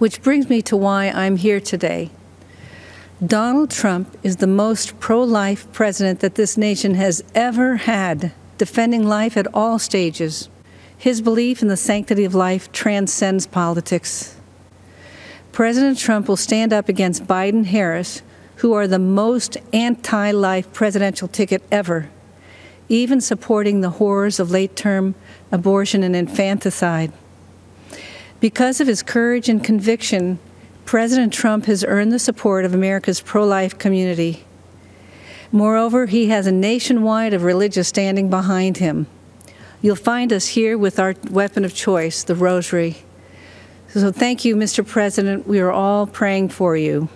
which brings me to why I'm here today. Donald Trump is the most pro life president that this nation has ever had, defending life at all stages. His belief in the sanctity of life transcends politics. President Trump will stand up against Biden Harris, who are the most anti life presidential ticket ever, even supporting the horrors of late term abortion and infanticide. Because of his courage and conviction, President Trump has earned the support of America's pro life community. Moreover, he has a nationwide of religious standing behind him. You'll find us here with our weapon of choice, the rosary. So thank you, Mr. President. We are all praying for you.